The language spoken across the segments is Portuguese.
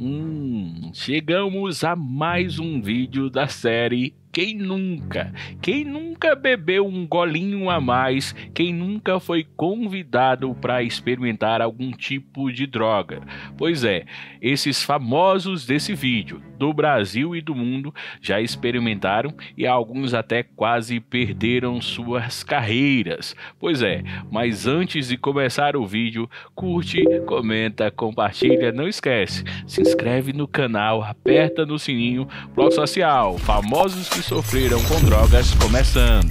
Hum, chegamos a mais um vídeo da série quem nunca? Quem nunca bebeu um golinho a mais? Quem nunca foi convidado para experimentar algum tipo de droga? Pois é, esses famosos desse vídeo, do Brasil e do mundo, já experimentaram e alguns até quase perderam suas carreiras. Pois é, mas antes de começar o vídeo, curte, comenta, compartilha, não esquece, se inscreve no canal, aperta no sininho, bloco social, famosos que sofreram com drogas começando.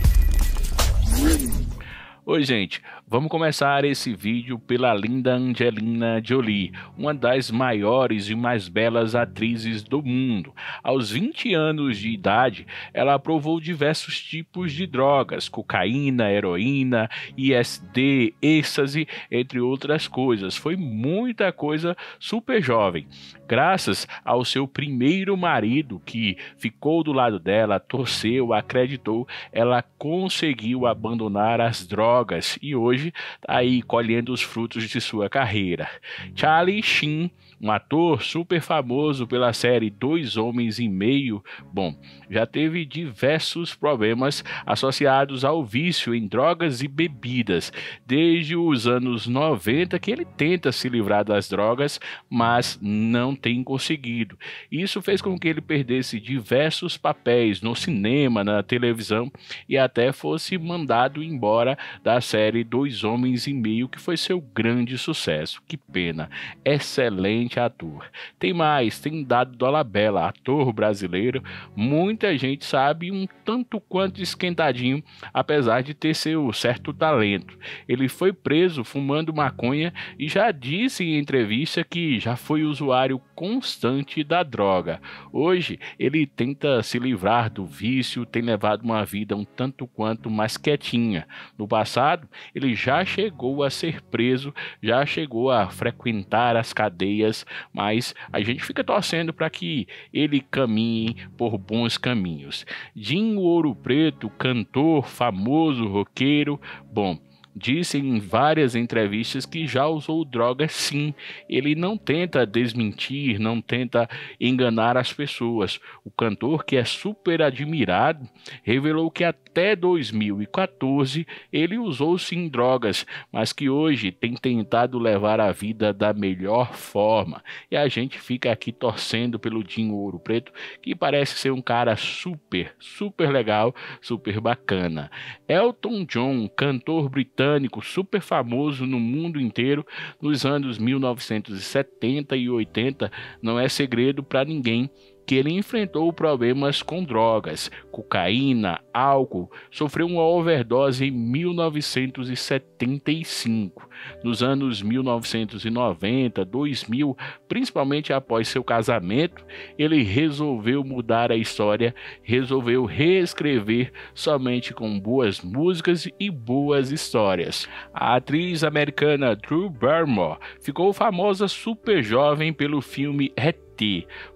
Oi, gente. Vamos começar esse vídeo pela linda Angelina Jolie, uma das maiores e mais belas atrizes do mundo. Aos 20 anos de idade, ela aprovou diversos tipos de drogas, cocaína, heroína, ISD, êxtase, entre outras coisas. Foi muita coisa super jovem graças ao seu primeiro marido que ficou do lado dela, torceu, acreditou, ela conseguiu abandonar as drogas e hoje está aí colhendo os frutos de sua carreira. Charlie Sheen um ator super famoso pela série Dois Homens e Meio. Bom, já teve diversos problemas associados ao vício em drogas e bebidas. Desde os anos 90 que ele tenta se livrar das drogas, mas não tem conseguido. Isso fez com que ele perdesse diversos papéis no cinema, na televisão e até fosse mandado embora da série Dois Homens e Meio, que foi seu grande sucesso. Que pena. Excelente ator. Tem mais, tem Dado Dolabella, ator brasileiro, muita gente sabe um tanto quanto esquentadinho, apesar de ter seu certo talento. Ele foi preso fumando maconha e já disse em entrevista que já foi usuário constante da droga. Hoje, ele tenta se livrar do vício, tem levado uma vida um tanto quanto mais quietinha. No passado, ele já chegou a ser preso, já chegou a frequentar as cadeias, mas a gente fica torcendo para que ele caminhe por bons caminhos. Jim Ouro Preto, cantor, famoso roqueiro, bom, disse em várias entrevistas que já usou drogas sim. Ele não tenta desmentir, não tenta enganar as pessoas. O cantor, que é super admirado, revelou que até 2014 ele usou sim drogas, mas que hoje tem tentado levar a vida da melhor forma. E a gente fica aqui torcendo pelo Dinho Ouro Preto, que parece ser um cara super, super legal, super bacana. Elton John, cantor britânico britânico super famoso no mundo inteiro nos anos 1970 e 80, não é segredo para ninguém que ele enfrentou problemas com drogas, cocaína, álcool, sofreu uma overdose em 1975. Nos anos 1990, 2000, principalmente após seu casamento, ele resolveu mudar a história, resolveu reescrever somente com boas músicas e boas histórias. A atriz americana Drew Barrymore ficou famosa super jovem pelo filme Eternal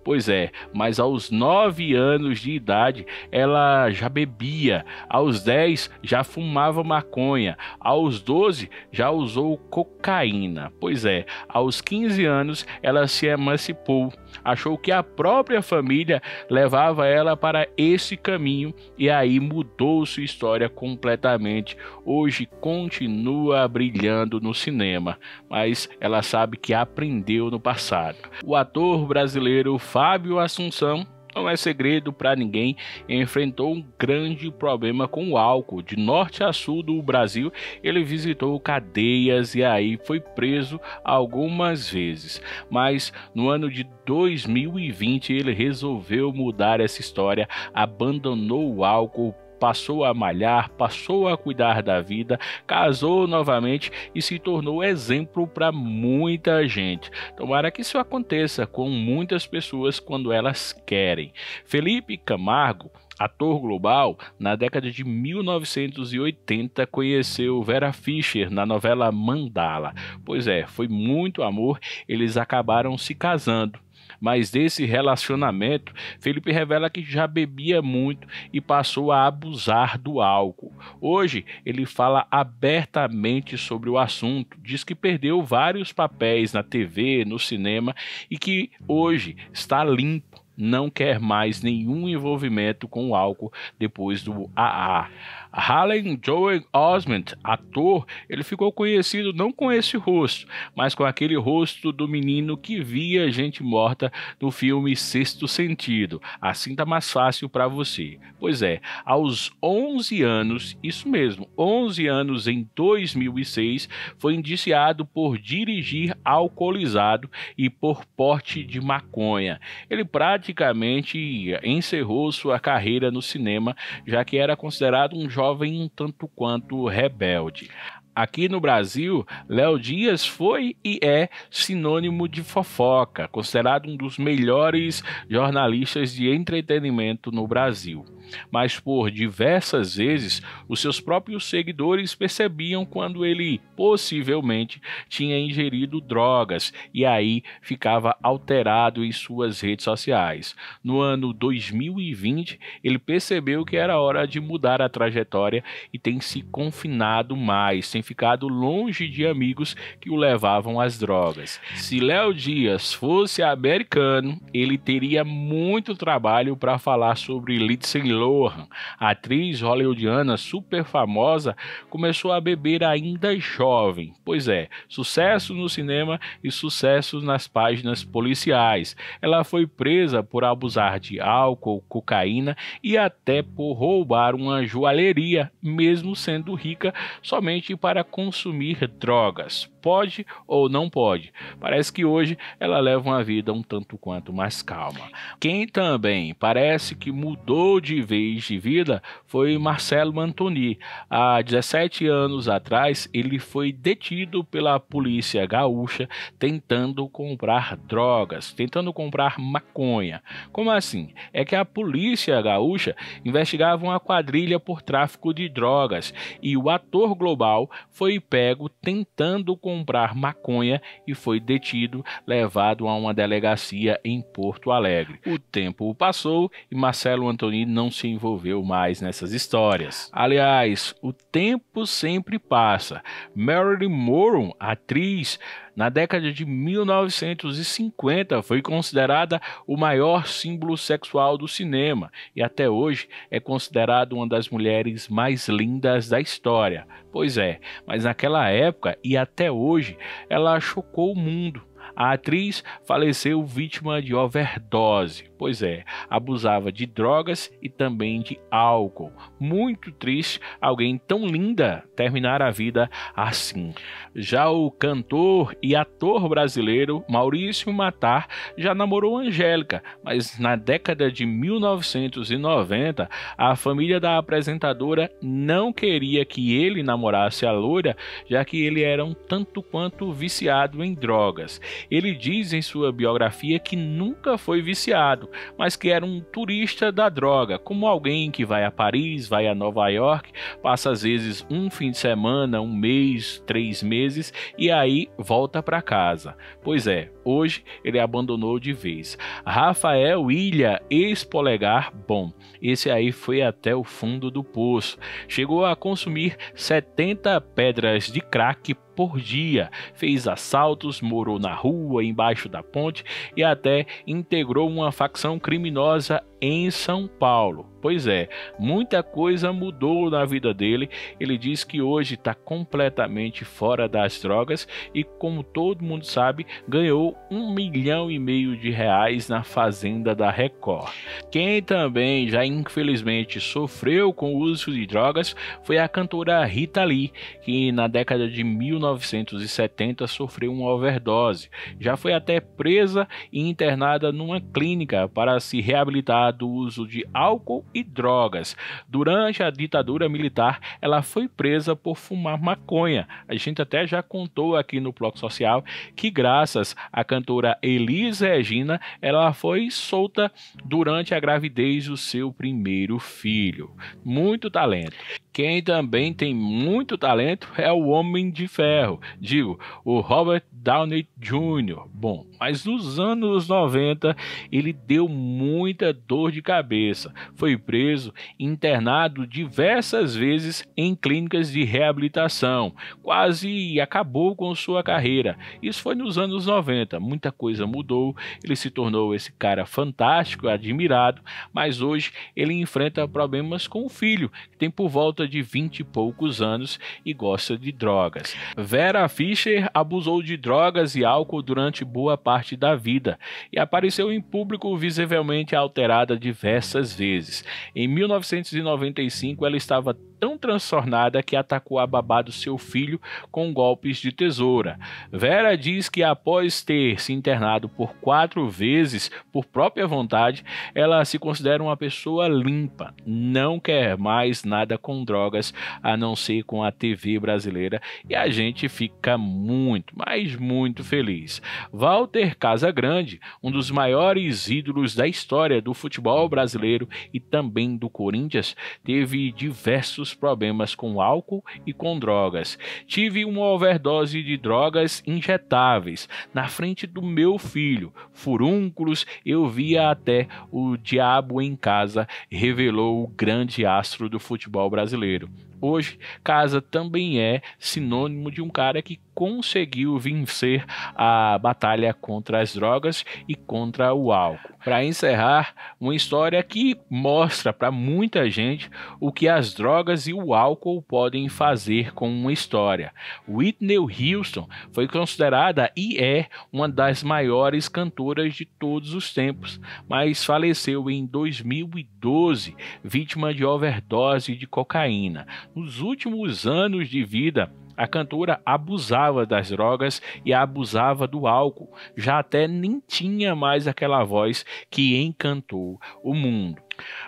Pois é, mas aos nove anos de idade ela já bebia, aos dez já fumava maconha, aos doze já usou cocaína. Pois é, aos quinze anos ela se emancipou, achou que a própria família levava ela para esse caminho e aí mudou sua história completamente. Hoje continua brilhando no cinema, mas ela sabe que aprendeu no passado. O ator brasileiro brasileiro Fábio Assunção não é segredo para ninguém, enfrentou um grande problema com o álcool. De norte a sul do Brasil, ele visitou cadeias e aí foi preso algumas vezes. Mas no ano de 2020 ele resolveu mudar essa história, abandonou o álcool passou a malhar, passou a cuidar da vida, casou novamente e se tornou exemplo para muita gente. Tomara que isso aconteça com muitas pessoas quando elas querem. Felipe Camargo ator global, na década de 1980 conheceu Vera Fischer na novela Mandala. Pois é, foi muito amor, eles acabaram se casando mas desse relacionamento, Felipe revela que já bebia muito e passou a abusar do álcool. Hoje, ele fala abertamente sobre o assunto, diz que perdeu vários papéis na TV, no cinema e que hoje está limpo não quer mais nenhum envolvimento com o álcool depois do AA. Harlan Joel Osment, ator, ele ficou conhecido não com esse rosto, mas com aquele rosto do menino que via gente morta no filme Sexto Sentido. Assim tá mais fácil para você. Pois é, aos 11 anos, isso mesmo, 11 anos em 2006, foi indiciado por dirigir alcoolizado e por porte de maconha. Ele praticamente encerrou sua carreira no cinema, já que era considerado um jovem jovem um tanto quanto rebelde. Aqui no Brasil, Léo Dias foi e é sinônimo de fofoca, considerado um dos melhores jornalistas de entretenimento no Brasil mas por diversas vezes os seus próprios seguidores percebiam quando ele possivelmente tinha ingerido drogas e aí ficava alterado em suas redes sociais. No ano 2020, ele percebeu que era hora de mudar a trajetória e tem se confinado mais, tem ficado longe de amigos que o levavam às drogas. Se Léo Dias fosse americano, ele teria muito trabalho para falar sobre Lindsay Lohan, atriz hollywoodiana super famosa, começou a beber ainda jovem. Pois é, sucesso no cinema e sucesso nas páginas policiais. Ela foi presa por abusar de álcool, cocaína e até por roubar uma joalheria, mesmo sendo rica, somente para consumir drogas pode ou não pode. Parece que hoje ela leva uma vida um tanto quanto mais calma. Quem também parece que mudou de vez de vida foi Marcelo Antoni. Há 17 anos atrás, ele foi detido pela polícia gaúcha tentando comprar drogas, tentando comprar maconha. Como assim? É que a polícia gaúcha investigava uma quadrilha por tráfico de drogas e o ator global foi pego tentando comprar comprar maconha e foi detido, levado a uma delegacia em Porto Alegre. O tempo passou e Marcelo Antoni não se envolveu mais nessas histórias. Aliás, o tempo sempre passa. Marilyn Monroe, atriz, na década de 1950 foi considerada o maior símbolo sexual do cinema e até hoje é considerada uma das mulheres mais lindas da história. Pois é, mas naquela época e até hoje ela chocou o mundo. A atriz faleceu vítima de overdose. Pois é, abusava de drogas e também de álcool. Muito triste alguém tão linda terminar a vida assim. Já o cantor e ator brasileiro Maurício Matar já namorou Angélica, mas na década de 1990 a família da apresentadora não queria que ele namorasse a loira, já que ele era um tanto quanto viciado em drogas. Ele diz em sua biografia que nunca foi viciado, mas que era um turista da droga, como alguém que vai a Paris, vai a Nova York, passa às vezes um fim de semana, um mês, três meses e aí volta para casa. Pois é, hoje ele abandonou de vez. Rafael Ilha, ex-polegar bom. Esse aí foi até o fundo do poço. Chegou a consumir 70 pedras de crack por dia, fez assaltos, morou na rua, embaixo da ponte e até integrou uma facção criminosa em São Paulo. Pois é, muita coisa mudou na vida dele. Ele diz que hoje está completamente fora das drogas e, como todo mundo sabe, ganhou um milhão e meio de reais na fazenda da Record. Quem também já infelizmente sofreu com o uso de drogas foi a cantora Rita Lee, que na década de 1970 sofreu uma overdose. Já foi até presa e internada numa clínica para se reabilitar do uso de álcool e drogas. Durante a ditadura militar, ela foi presa por fumar maconha. A gente até já contou aqui no Bloco Social que, graças à cantora Elis Regina, ela foi solta durante a gravidez do seu primeiro filho. Muito talento. Quem também tem muito talento é o Homem de Ferro, digo, o Robert Downey Jr. Bom, mas nos anos 90 ele deu muita dor dor de cabeça. Foi preso e internado diversas vezes em clínicas de reabilitação. Quase acabou com sua carreira. Isso foi nos anos 90. Muita coisa mudou. Ele se tornou esse cara fantástico, admirado, mas hoje ele enfrenta problemas com o filho, que tem por volta de 20 e poucos anos e gosta de drogas. Vera Fischer abusou de drogas e álcool durante boa parte da vida e apareceu em público visivelmente alterada diversas vezes. Em 1995, ela estava tão transtornada que atacou a babá do seu filho com golpes de tesoura. Vera diz que após ter se internado por quatro vezes por própria vontade, ela se considera uma pessoa limpa, não quer mais nada com drogas a não ser com a TV brasileira e a gente fica muito, mas muito feliz. Walter Casagrande, um dos maiores ídolos da história do futebol futebol brasileiro e também do Corinthians, teve diversos problemas com álcool e com drogas. Tive uma overdose de drogas injetáveis na frente do meu filho, furúnculos, eu via até o diabo em casa, revelou o grande astro do futebol brasileiro hoje, Casa também é sinônimo de um cara que conseguiu vencer a batalha contra as drogas e contra o álcool. Para encerrar, uma história que mostra para muita gente o que as drogas e o álcool podem fazer com uma história. Whitney Houston foi considerada e é uma das maiores cantoras de todos os tempos, mas faleceu em 2012, vítima de overdose de cocaína. Nos últimos anos de vida, a cantora abusava das drogas e abusava do álcool, já até nem tinha mais aquela voz que encantou o mundo.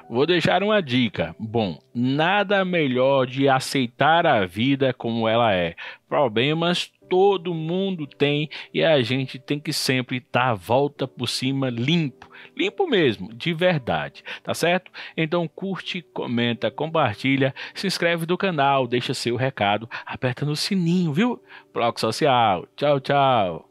Vou deixar uma dica. Bom, nada melhor de aceitar a vida como ela é. Problemas todo mundo tem e a gente tem que sempre estar tá volta por cima limpo, limpo mesmo, de verdade, tá certo? Então curte, comenta, compartilha, se inscreve no canal, deixa seu recado, aperta no sininho, viu? Bloco Social, tchau, tchau.